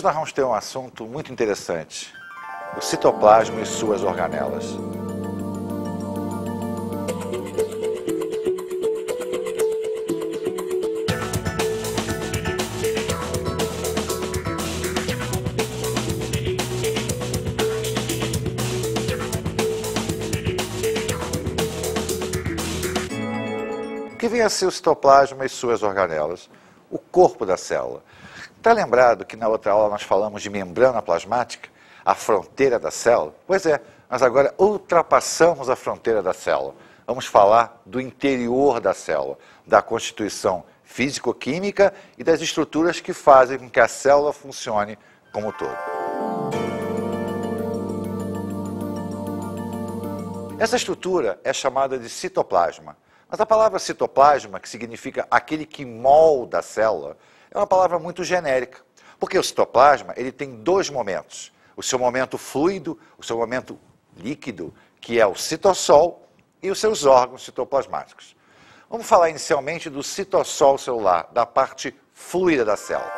Hoje nós vamos ter um assunto muito interessante: o citoplasma e suas organelas. O que vem a ser o citoplasma e suas organelas? O corpo da célula. Está lembrado que na outra aula nós falamos de membrana plasmática, a fronteira da célula? Pois é, nós agora ultrapassamos a fronteira da célula. Vamos falar do interior da célula, da constituição físico-química e das estruturas que fazem com que a célula funcione como um todo. Essa estrutura é chamada de citoplasma. Mas a palavra citoplasma, que significa aquele que molda a célula, é uma palavra muito genérica, porque o citoplasma ele tem dois momentos: o seu momento fluido, o seu momento líquido, que é o citosol, e os seus órgãos citoplasmáticos. Vamos falar inicialmente do citossol celular, da parte fluida da célula.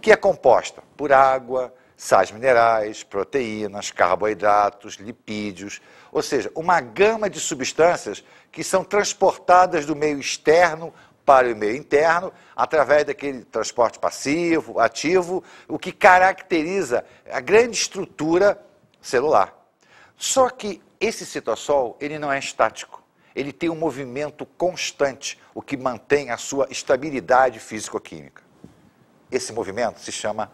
Que é composta por água, sais minerais, proteínas, carboidratos, lipídios, ou seja, uma gama de substâncias que são transportadas do meio externo para o meio interno, através daquele transporte passivo, ativo, o que caracteriza a grande estrutura celular. Só que esse citossol, ele não é estático. Ele tem um movimento constante, o que mantém a sua estabilidade físico-química. Esse movimento se chama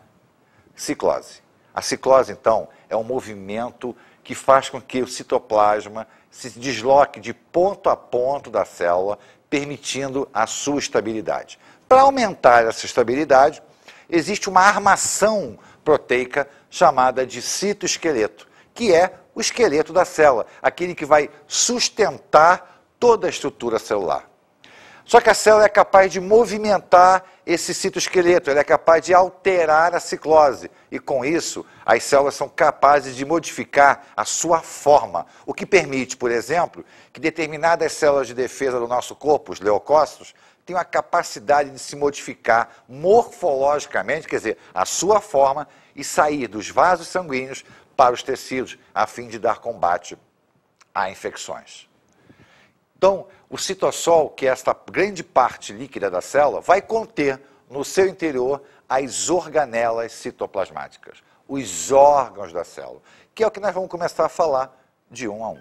ciclose. A ciclose, então, é um movimento que faz com que o citoplasma se desloque de ponto a ponto da célula, permitindo a sua estabilidade. Para aumentar essa estabilidade, existe uma armação proteica chamada de citoesqueleto, que é o esqueleto da célula, aquele que vai sustentar toda a estrutura celular. Só que a célula é capaz de movimentar esse citoesqueleto, ela é capaz de alterar a ciclose. E com isso, as células são capazes de modificar a sua forma, o que permite, por exemplo, que determinadas células de defesa do nosso corpo, os leucócitos, tenham a capacidade de se modificar morfologicamente, quer dizer, a sua forma e sair dos vasos sanguíneos para os tecidos, a fim de dar combate a infecções. Então, o citossol, que é esta grande parte líquida da célula, vai conter no seu interior as organelas citoplasmáticas, os órgãos da célula, que é o que nós vamos começar a falar de um a um.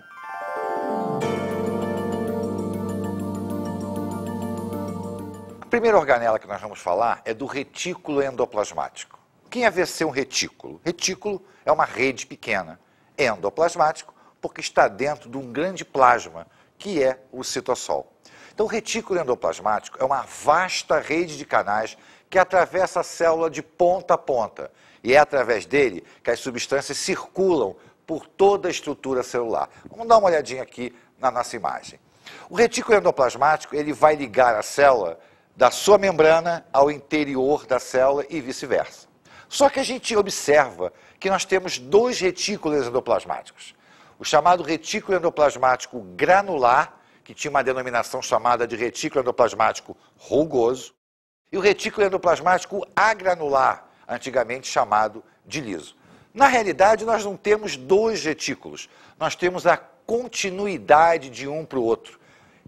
A primeira organela que nós vamos falar é do retículo endoplasmático. Quem é ver ser um retículo? Retículo é uma rede pequena, endoplasmático, porque está dentro de um grande plasma, que é o citossol. Então, o retículo endoplasmático é uma vasta rede de canais que atravessa a célula de ponta a ponta. E é através dele que as substâncias circulam por toda a estrutura celular. Vamos dar uma olhadinha aqui na nossa imagem. O retículo endoplasmático ele vai ligar a célula da sua membrana ao interior da célula e vice-versa. Só que a gente observa que nós temos dois retículos endoplasmáticos o chamado retículo endoplasmático granular, que tinha uma denominação chamada de retículo endoplasmático rugoso, e o retículo endoplasmático agranular, antigamente chamado de liso. Na realidade, nós não temos dois retículos, nós temos a continuidade de um para o outro.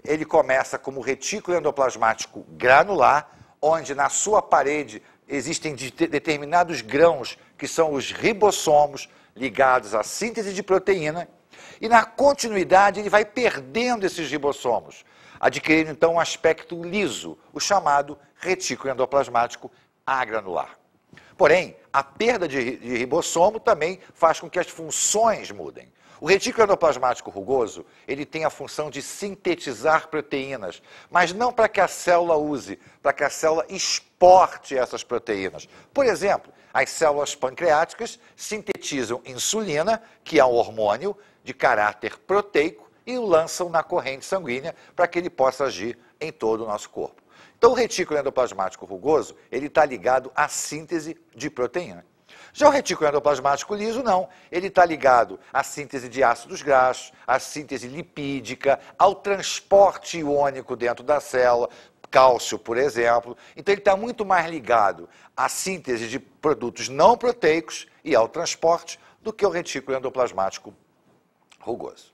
Ele começa como retículo endoplasmático granular, onde na sua parede existem de determinados grãos que são os ribossomos, ligados à síntese de proteína, e na continuidade ele vai perdendo esses ribossomos, adquirindo então um aspecto liso, o chamado retículo endoplasmático agranular. Porém, a perda de, ribossomo também faz com que as funções mudem. O retículo endoplasmático rugoso, ele tem a função de sintetizar proteínas, mas não para que a célula use, para que a célula exporte essas proteínas. Por exemplo, as células pancreáticas sintetizam insulina, que é um hormônio de caráter proteico, e o lançam na corrente sanguínea para que ele possa agir em todo o nosso corpo. Então, o retículo endoplasmático rugoso, ele está ligado à síntese de proteína. Já o retículo endoplasmático liso, não. Ele está ligado à síntese de ácidos graxos, à síntese lipídica, ao transporte iônico dentro da célula, cálcio, por exemplo. Então, ele está muito mais ligado à síntese de produtos não proteicos e ao transporte do que o retículo endoplasmático rugoso.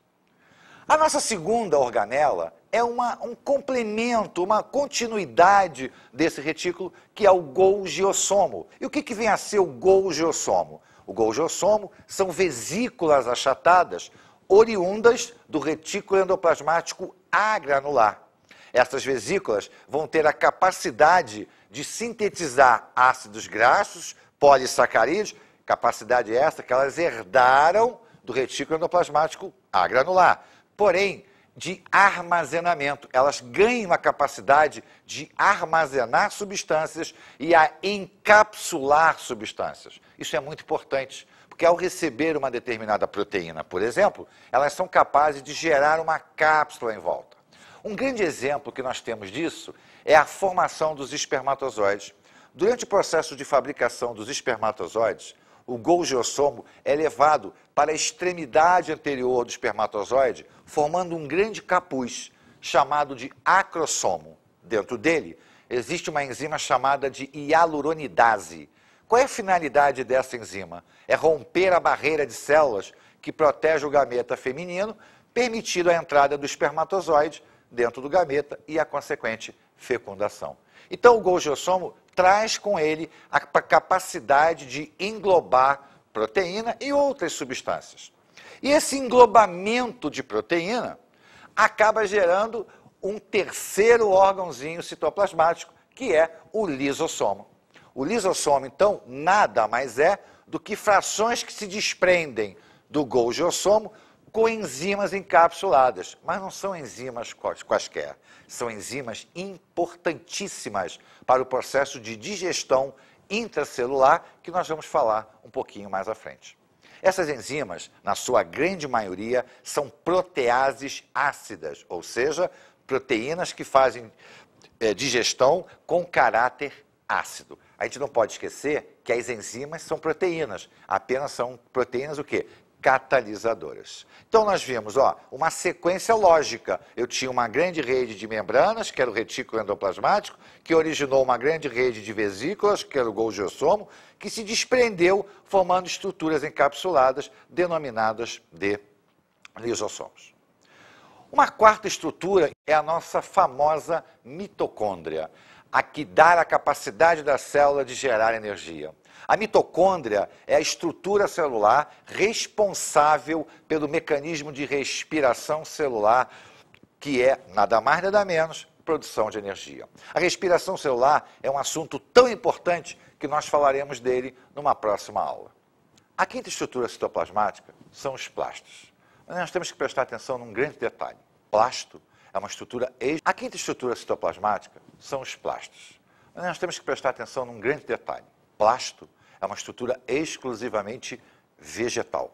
A nossa segunda organela é uma, um complemento, uma continuidade desse retículo, que é o golgiossomo. E o que, que vem a ser o golgiossomo? O golgiossomo são vesículas achatadas oriundas do retículo endoplasmático agranular. Essas vesículas vão ter a capacidade de sintetizar ácidos graxos, polissacarídeos, capacidade essa que elas herdaram do retículo endoplasmático agranular. Porém, de armazenamento. Elas ganham a capacidade de armazenar substâncias e a encapsular substâncias. Isso é muito importante, porque ao receber uma determinada proteína, por exemplo, elas são capazes de gerar uma cápsula em volta. Um grande exemplo que nós temos disso é a formação dos espermatozoides. Durante o processo de fabricação dos espermatozoides, o golgiossomo é levado para a extremidade anterior do espermatozoide, formando um grande capuz chamado de acrosomo. Dentro dele existe uma enzima chamada de hialuronidase. Qual é a finalidade dessa enzima? É romper a barreira de células que protege o gameta feminino, permitindo a entrada do espermatozoide dentro do gameta e a consequente fecundação. Então, o Golgiossomo traz com ele a capacidade de englobar proteína e outras substâncias. E esse englobamento de proteína acaba gerando um terceiro órgãozinho citoplasmático, que é o lisossomo. O lisossomo, então, nada mais é do que frações que se desprendem do golgiossomo com enzimas encapsuladas, mas não são enzimas quaisquer, são enzimas importantíssimas para o processo de digestão intracelular que nós vamos falar um pouquinho mais à frente. Essas enzimas, na sua grande maioria, são proteases ácidas, ou seja, proteínas que fazem é, digestão com caráter ácido. A gente não pode esquecer que as enzimas são proteínas, apenas são proteínas o quê? catalisadoras. Então nós vimos, ó, uma sequência lógica. Eu tinha uma grande rede de membranas, que era o retículo endoplasmático, que originou uma grande rede de vesículas, que era o golgiossomo, que se desprendeu formando estruturas encapsuladas denominadas de lisossomos. Uma quarta estrutura é a nossa famosa mitocôndria a que dá a capacidade da célula de gerar energia. A mitocôndria é a estrutura celular responsável pelo mecanismo de respiração celular, que é nada mais nada menos produção de energia. A respiração celular é um assunto tão importante que nós falaremos dele numa próxima aula. A quinta estrutura citoplasmática são os plastos. nós temos que prestar atenção num grande detalhe. Plasto é uma estrutura A quinta estrutura citoplasmática são os plastos. nós temos que prestar atenção num grande detalhe. Plasto é uma estrutura exclusivamente vegetal.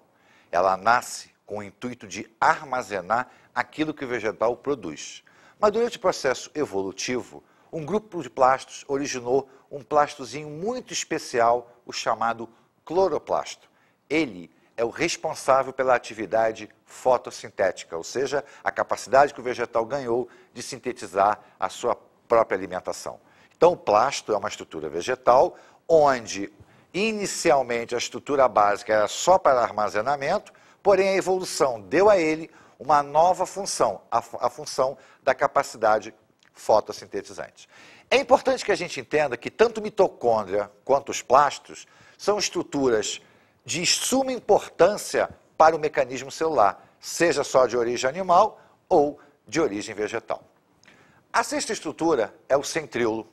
Ela nasce com o intuito de armazenar aquilo que o vegetal produz. Mas durante o processo evolutivo, um grupo de plastos originou um plastozinho muito especial, o chamado cloroplasto. Ele é o responsável pela atividade fotossintética, ou seja, a capacidade que o vegetal ganhou de sintetizar a sua própria alimentação. Então, o plasto é uma estrutura vegetal onde inicialmente a estrutura básica era só para armazenamento, porém a evolução deu a ele uma nova função, a, a função da capacidade fotossintetizante. É importante que a gente entenda que tanto mitocôndria quanto os plastos são estruturas de suma importância para o mecanismo celular, seja só de origem animal ou de origem vegetal. A sexta estrutura é o centríolo.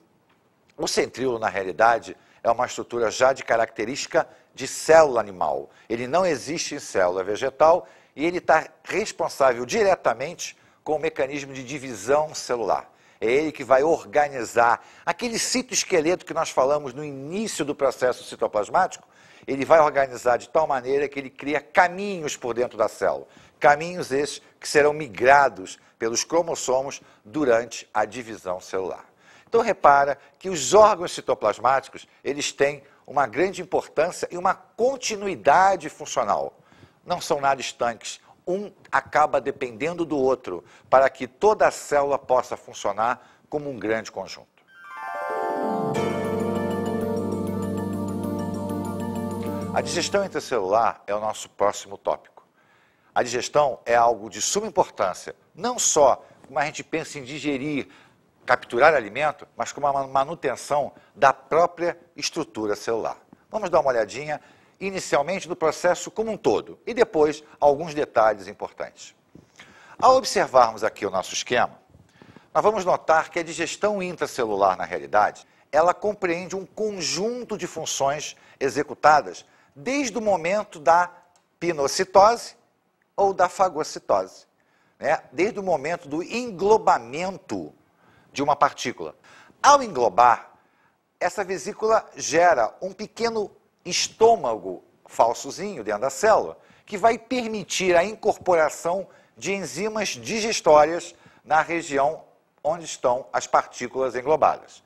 O centríolo, na realidade, é uma estrutura já de característica de célula animal. Ele não existe em célula vegetal e ele está responsável diretamente com o mecanismo de divisão celular. É ele que vai organizar aquele citoesqueleto que nós falamos no início do processo citoplasmático, ele vai organizar de tal maneira que ele cria caminhos por dentro da célula. Caminhos esses que serão migrados pelos cromossomos durante a divisão celular. Então repara que os órgãos citoplasmáticos, eles têm uma grande importância e uma continuidade funcional. Não são nada estanques, um acaba dependendo do outro para que toda a célula possa funcionar como um grande conjunto. A digestão intracelular é o nosso próximo tópico. A digestão é algo de suma importância, não só como a gente pensa em digerir, capturar alimento, mas como a manutenção da própria estrutura celular. Vamos dar uma olhadinha inicialmente do processo como um todo e depois alguns detalhes importantes. Ao observarmos aqui o nosso esquema, nós vamos notar que a digestão intracelular, na realidade, ela compreende um conjunto de funções executadas desde o momento da pinocitose ou da fagocitose, né? desde o momento do englobamento de uma partícula. Ao englobar, essa vesícula gera um pequeno estômago falsozinho dentro da célula, que vai permitir a incorporação de enzimas digestórias na região onde estão as partículas englobadas.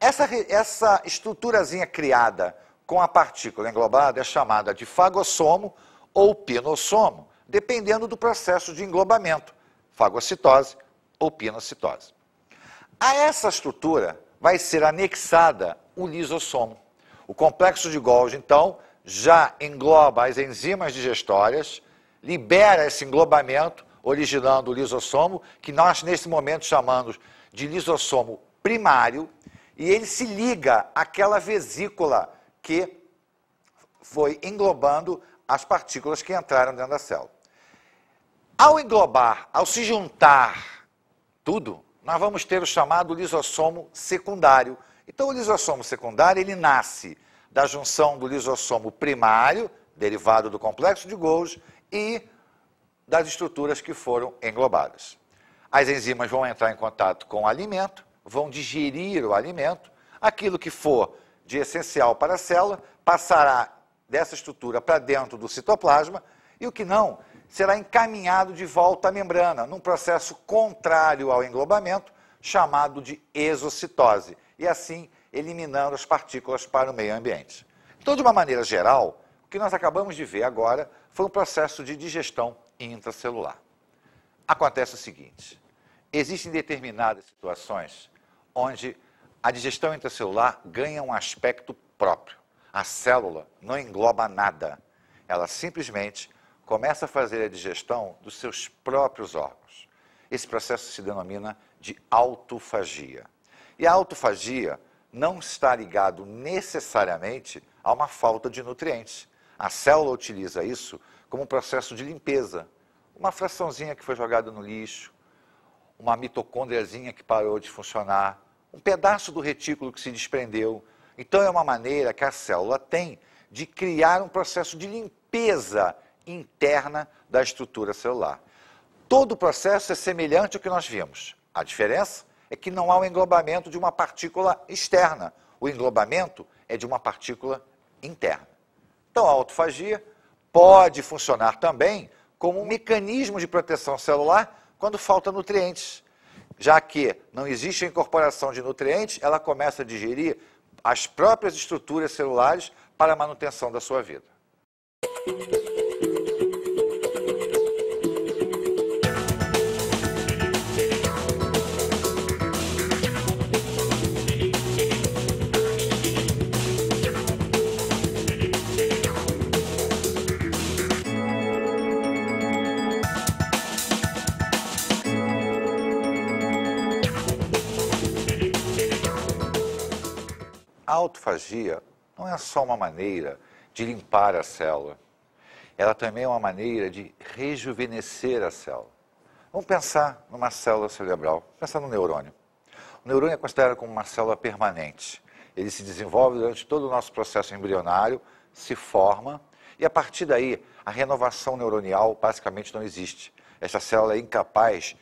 Essa, essa estruturazinha criada com a partícula englobada é chamada de fagossomo ou pinossomo, dependendo do processo de englobamento, fagocitose ou pinocitose. A essa estrutura vai ser anexada o lisossomo. O complexo de Golgi, então, já engloba as enzimas digestórias, libera esse englobamento, originando o lisossomo, que nós, nesse momento, chamamos de lisossomo primário, e ele se liga àquela vesícula que foi englobando as partículas que entraram dentro da célula. Ao englobar, ao se juntar tudo, nós vamos ter o chamado lisossomo secundário. Então, o lisossomo secundário, ele nasce da junção do lisossomo primário, derivado do complexo de Golgi, e das estruturas que foram englobadas. As enzimas vão entrar em contato com o alimento, vão digerir o alimento, aquilo que for de essencial para a célula passará dessa estrutura para dentro do citoplasma e o que não será encaminhado de volta à membrana, num processo contrário ao englobamento, chamado de exocitose, e assim eliminando as partículas para o meio ambiente. Então, de uma maneira geral, o que nós acabamos de ver agora foi um processo de digestão intracelular. Acontece o seguinte: existem determinadas situações onde a digestão intracelular ganha um aspecto próprio. A célula não engloba nada. Ela simplesmente começa a fazer a digestão dos seus próprios órgãos. Esse processo se denomina de autofagia. E a autofagia não está ligado necessariamente a uma falta de nutrientes. A célula utiliza isso como um processo de limpeza. Uma fraçãozinha que foi jogada no lixo, uma mitocôndriazinha que parou de funcionar, um pedaço do retículo que se desprendeu. Então, é uma maneira que a célula tem de criar um processo de limpeza interna da estrutura celular. Todo o processo é semelhante ao que nós vimos. A diferença é que não há o um englobamento de uma partícula externa. O englobamento é de uma partícula interna. Então, a autofagia pode funcionar também como um mecanismo de proteção celular quando falta nutrientes já que não existe incorporação de nutrientes, ela começa a digerir as próprias estruturas celulares para a manutenção da sua vida. autofagia não é só uma maneira de limpar a célula, ela também é uma maneira de rejuvenescer a célula. Vamos pensar numa célula cerebral, pensar no neurônio. O neurônio é considerado como uma célula permanente. Ele se desenvolve durante todo o nosso processo embrionário, se forma e a partir daí a renovação neuronial basicamente não existe. Essa célula é incapaz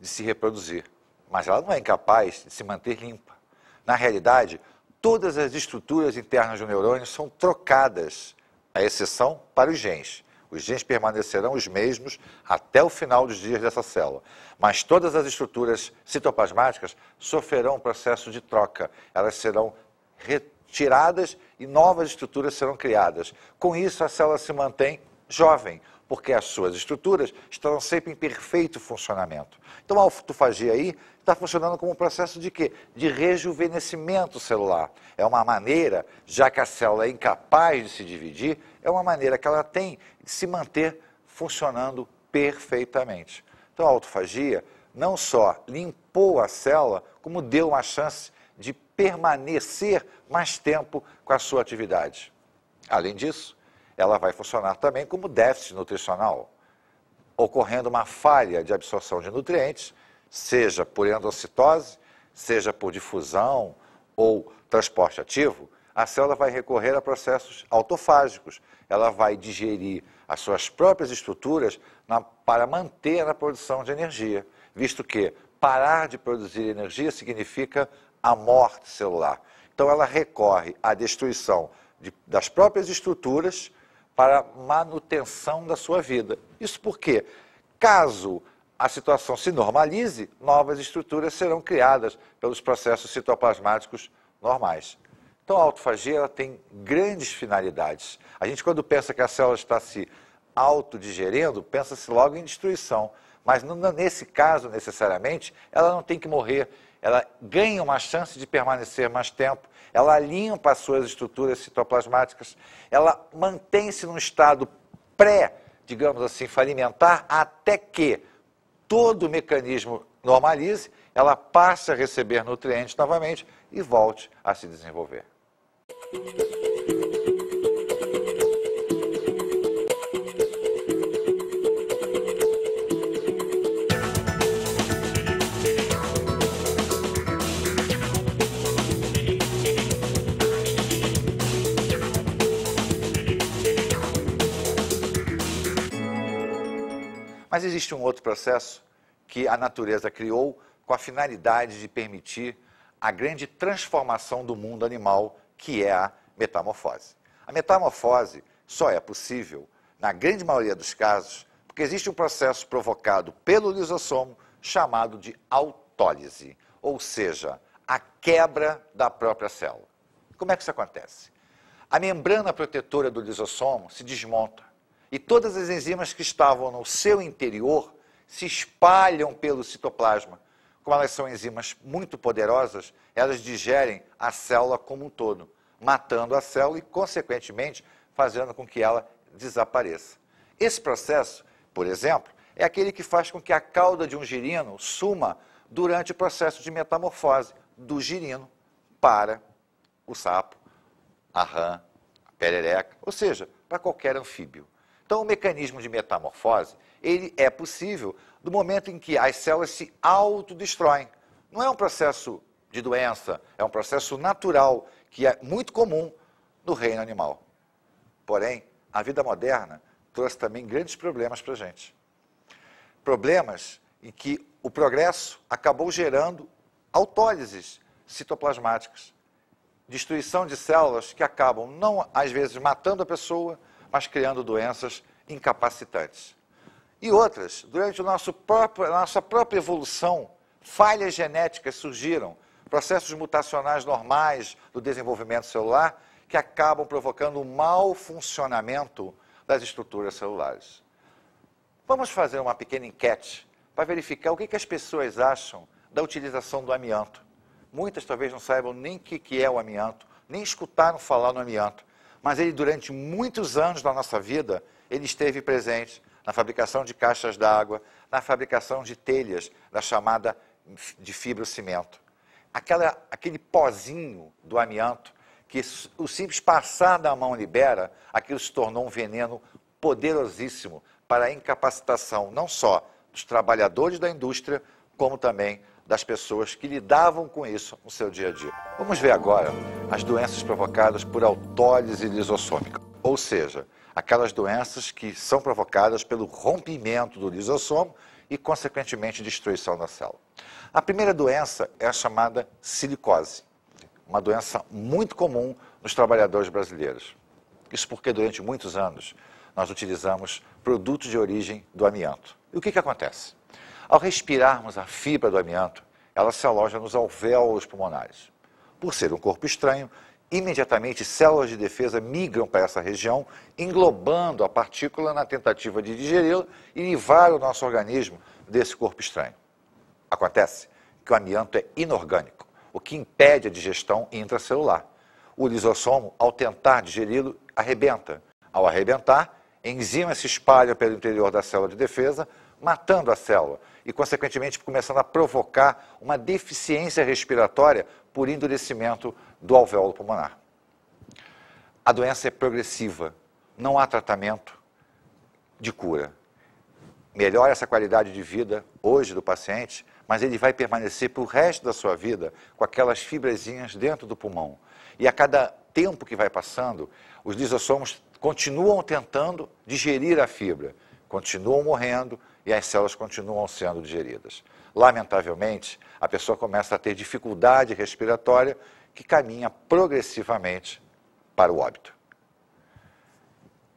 de se reproduzir, mas ela não é incapaz de se manter limpa. Na realidade, todas as estruturas internas do neurônio são trocadas, à exceção para os genes. Os genes permanecerão os mesmos até o final dos dias dessa célula, mas todas as estruturas citoplasmáticas sofrerão um processo de troca. Elas serão retiradas e novas estruturas serão criadas. Com isso, a célula se mantém jovem, porque as suas estruturas estão sempre em perfeito funcionamento. Então a autofagia aí está funcionando como um processo de quê? De rejuvenescimento celular. É uma maneira, já que a célula é incapaz de se dividir, é uma maneira que ela tem de se manter funcionando perfeitamente. Então a autofagia não só limpou a célula, como deu uma chance de permanecer mais tempo com a sua atividade. Além disso, ela vai funcionar também como déficit nutricional, ocorrendo uma falha de absorção de nutrientes, seja por endocitose, seja por difusão ou transporte ativo, a célula vai recorrer a processos autofágicos. Ela vai digerir as suas próprias estruturas na, para manter a produção de energia, visto que parar de produzir energia significa a morte celular. Então, ela recorre à destruição de, das próprias estruturas para manutenção da sua vida. Isso porque, caso a situação se normalize, novas estruturas serão criadas pelos processos citoplasmáticos normais. Então, a autofagia ela tem grandes finalidades. A gente, quando pensa que a célula está se autodigerendo, pensa-se logo em destruição. Mas, não, nesse caso, necessariamente, ela não tem que morrer. Ela ganha uma chance de permanecer mais tempo ela limpa as suas estruturas citoplasmáticas, ela mantém-se num estado pré, digamos assim, falimentar, até que todo o mecanismo normalize, ela passe a receber nutrientes novamente e volte a se desenvolver. Mas existe um outro processo que a natureza criou com a finalidade de permitir a grande transformação do mundo animal, que é a metamorfose. A metamorfose só é possível, na grande maioria dos casos, porque existe um processo provocado pelo lisossomo chamado de autólise, ou seja, a quebra da própria célula. Como é que isso acontece? A membrana protetora do lisossomo se desmonta e todas as enzimas que estavam no seu interior se espalham pelo citoplasma. Como elas são enzimas muito poderosas, elas digerem a célula como um todo, matando a célula e, consequentemente, fazendo com que ela desapareça. Esse processo, por exemplo, é aquele que faz com que a cauda de um girino suma durante o processo de metamorfose do girino para o sapo, a rã, a perereca, ou seja, para qualquer anfíbio. Então, o mecanismo de metamorfose, ele é possível do momento em que as células se autodestroem. Não é um processo de doença, é um processo natural que é muito comum no reino animal. Porém, a vida moderna trouxe também grandes problemas para a gente. Problemas em que o progresso acabou gerando autólises citoplasmáticas, destruição de células que acabam não às vezes matando a pessoa, mas criando doenças incapacitantes. E outras, durante próprio, a nossa própria evolução, falhas genéticas surgiram, processos mutacionais normais do desenvolvimento celular que acabam provocando um mau funcionamento das estruturas celulares. Vamos fazer uma pequena enquete para verificar o que, que as pessoas acham da utilização do amianto. Muitas talvez não saibam nem o que, que é o amianto, nem escutaram falar no amianto. Mas ele, durante muitos anos da nossa vida, ele esteve presente na fabricação de caixas d'água, na fabricação de telhas da chamada de fibrocimento. Aquela, aquele pozinho do amianto, que o simples passar da mão libera, aquilo se tornou um veneno poderosíssimo para a incapacitação não só dos trabalhadores da indústria, como também das pessoas que lidavam com isso no seu dia a dia. Vamos ver agora as doenças provocadas por autólise lisossômica, ou seja, aquelas doenças que são provocadas pelo rompimento do lisossomo e, consequentemente, destruição da célula. A primeira doença é a chamada silicose, uma doença muito comum nos trabalhadores brasileiros. Isso porque, durante muitos anos, nós utilizamos produtos de origem do amianto. E o que, que acontece? Ao respirarmos a fibra do amianto, ela se aloja nos alvéolos pulmonares. Por ser um corpo estranho, imediatamente células de defesa migram para essa região, englobando a partícula na tentativa de digeri-la e livrar o nosso organismo desse corpo estranho. Acontece que o amianto é inorgânico, o que impede a digestão intracelular. O lisossomo, ao tentar digeri-lo, arrebenta. Ao arrebentar, enzimas se espalham pelo interior da célula de defesa, matando a célula e, consequentemente, começando a provocar uma deficiência respiratória por endurecimento do alvéolo pulmonar. A doença é progressiva, não há tratamento de cura. Melhora essa qualidade de vida hoje do paciente, mas ele vai permanecer para o resto da sua vida com aquelas fibrazinhas dentro do pulmão. E a cada tempo que vai passando, os lisossomos continuam tentando digerir a fibra, continuam morrendo, e as células continuam sendo digeridas. Lamentavelmente, a pessoa começa a ter dificuldade respiratória que caminha progressivamente para o óbito.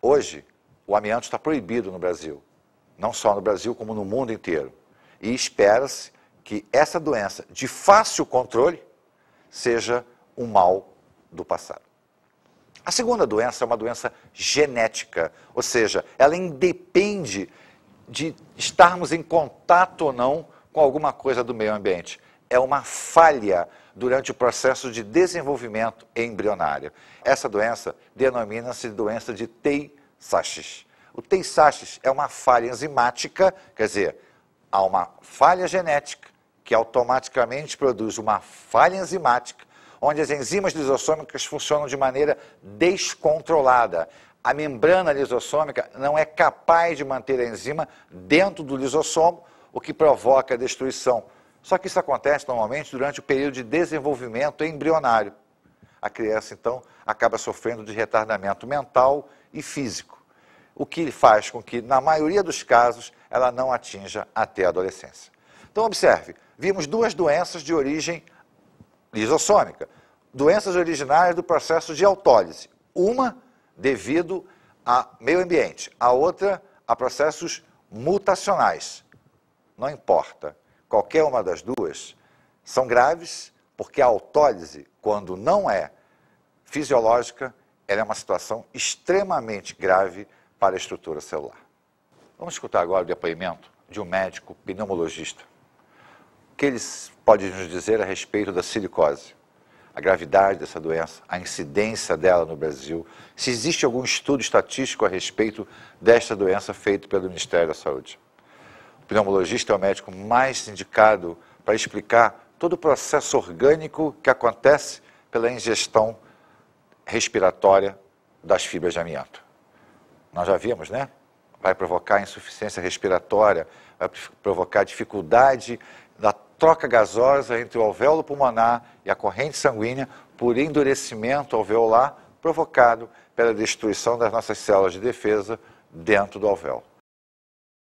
Hoje, o amianto está proibido no Brasil, não só no Brasil, como no mundo inteiro. E espera-se que essa doença de fácil controle seja um mal do passado. A segunda doença é uma doença genética, ou seja, ela independe de estarmos em contato ou não com alguma coisa do meio ambiente. É uma falha durante o processo de desenvolvimento embrionário. Essa doença denomina-se doença de Tay-Sachs. O Tay-Sachs é uma falha enzimática, quer dizer, há uma falha genética que automaticamente produz uma falha enzimática, onde as enzimas lisossômicas funcionam de maneira descontrolada, a membrana lisossômica não é capaz de manter a enzima dentro do lisossomo, o que provoca a destruição. Só que isso acontece normalmente durante o período de desenvolvimento embrionário. A criança, então, acaba sofrendo de retardamento mental e físico, o que faz com que, na maioria dos casos, ela não atinja até a adolescência. Então, observe, vimos duas doenças de origem lisossômica, doenças originárias do processo de autólise. Uma devido a meio ambiente, a outra a processos mutacionais. Não importa. Qualquer uma das duas são graves, porque a autólise, quando não é fisiológica, ela é uma situação extremamente grave para a estrutura celular. Vamos escutar agora o depoimento de um médico pneumologista. O que ele pode nos dizer a respeito da silicose? a gravidade dessa doença, a incidência dela no Brasil, se existe algum estudo estatístico a respeito desta doença feito pelo Ministério da Saúde. O pneumologista é o médico mais indicado para explicar todo o processo orgânico que acontece pela ingestão respiratória das fibras de amianto. Nós já vimos, né? Vai provocar insuficiência respiratória, vai provocar dificuldade da troca gasosa entre o alvéolo pulmonar e a corrente sanguínea por endurecimento alveolar provocado pela destruição das nossas células de defesa dentro do alvéolo.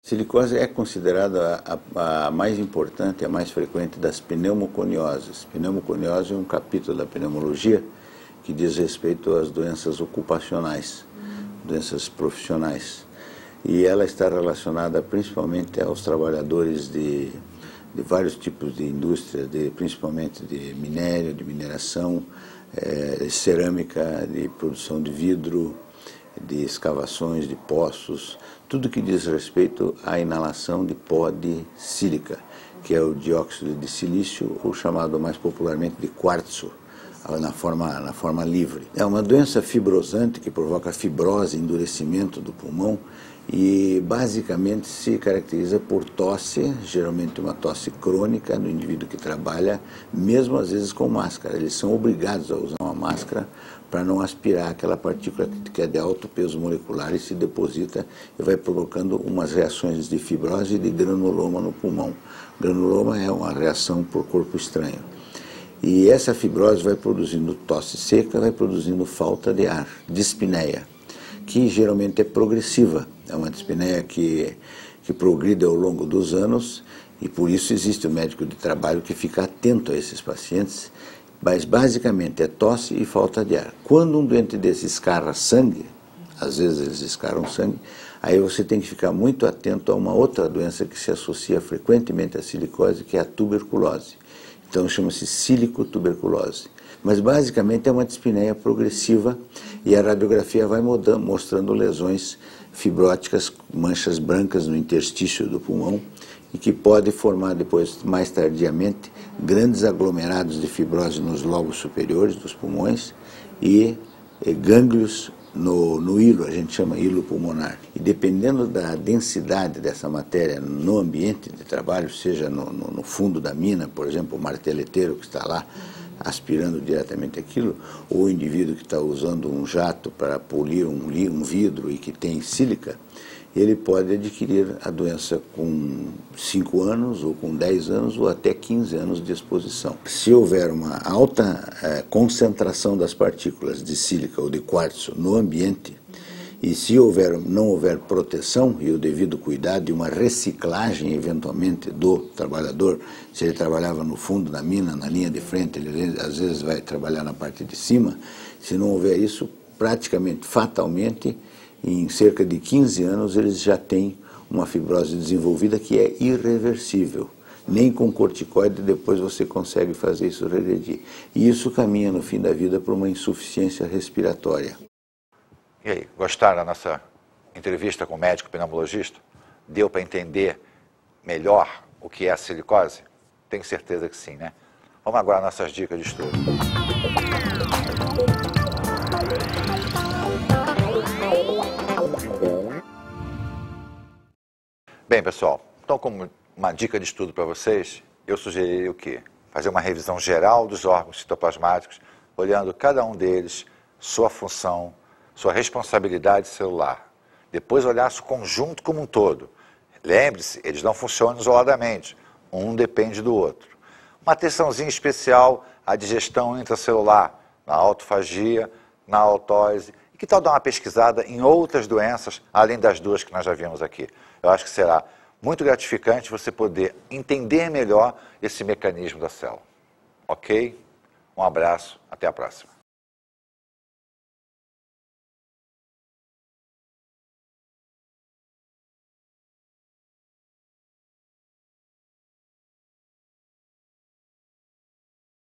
Silicose é considerada a, a, mais importante, a mais frequente das pneumoconioses. Pneumoconiose é um capítulo da pneumologia que diz respeito às doenças ocupacionais, doenças profissionais. E ela está relacionada principalmente aos trabalhadores de de vários tipos de indústria, de, principalmente de minério, de mineração, é, cerâmica, de produção de vidro, de escavações, de poços, tudo que diz respeito à inalação de pó de sílica, que é o dióxido de silício, ou chamado mais popularmente de quartzo, na forma, na forma livre. É uma doença fibrosante que provoca fibrose, endurecimento do pulmão, e basicamente se caracteriza por tosse, geralmente uma tosse crônica do indivíduo que trabalha, mesmo às vezes com máscara. Eles são obrigados a usar uma máscara para não aspirar aquela partícula que é de alto peso molecular e se deposita e vai provocando umas reações de fibrose e de granuloma no pulmão. Granuloma é uma reação por corpo estranho. E essa fibrose vai produzindo tosse seca, vai produzindo falta de ar, dispneia que geralmente é progressiva. É uma dispneia que, que progride ao longo dos anos e por isso existe o médico de trabalho que fica atento a esses pacientes, mas basicamente é tosse e falta de ar. Quando um doente desse escarra sangue, às vezes eles escaram sangue, aí você tem que ficar muito atento a uma outra doença que se associa frequentemente à silicose, que é a tuberculose. Então chama-se sílico-tuberculose. Mas basicamente é uma dispneia progressiva e a radiografia vai mudando, mostrando lesões fibróticas, manchas brancas no interstício do pulmão e que pode formar depois, mais tardiamente, grandes aglomerados de fibrose nos lobos superiores dos pulmões e eh, gânglios no, no hilo, a gente chama hilo pulmonar. E dependendo da densidade dessa matéria no ambiente de trabalho, seja no, no, no fundo da mina, por exemplo, o marteleteiro que está lá aspirando diretamente aquilo, ou o indivíduo que está usando um jato para polir um, um vidro e que tem sílica, ele pode adquirir a doença com 5 anos, ou com 10 anos, ou até 15 anos de exposição. Se houver uma alta eh, concentração das partículas de sílica ou de quartzo no ambiente, e se houver, não houver proteção e o devido cuidado e uma reciclagem, eventualmente, do trabalhador, se ele trabalhava no fundo da mina, na linha de frente, ele às vezes vai trabalhar na parte de cima, se não houver isso, praticamente, fatalmente, em cerca de 15 anos, eles já têm uma fibrose desenvolvida que é irreversível. Nem com corticoide depois você consegue fazer isso regredir. E isso caminha no fim da vida para uma insuficiência respiratória. E aí, gostaram da nossa entrevista com o médico pneumologista? Deu para entender melhor o que é a silicose? Tenho certeza que sim, né? Vamos agora às nossas dicas de estudo. Bem, pessoal, então como uma dica de estudo para vocês, eu sugeri o quê? Fazer uma revisão geral dos órgãos citoplasmáticos, olhando cada um deles, sua função, sua responsabilidade celular. Depois olhasse o conjunto como um todo. Lembre-se, eles não funcionam isoladamente, um depende do outro. Uma atençãozinha especial à digestão intracelular, na autofagia, na autóise. E que tal dar uma pesquisada em outras doenças, além das duas que nós já vimos aqui? Eu acho que será muito gratificante você poder entender melhor esse mecanismo da célula. Ok? Um abraço, até a próxima.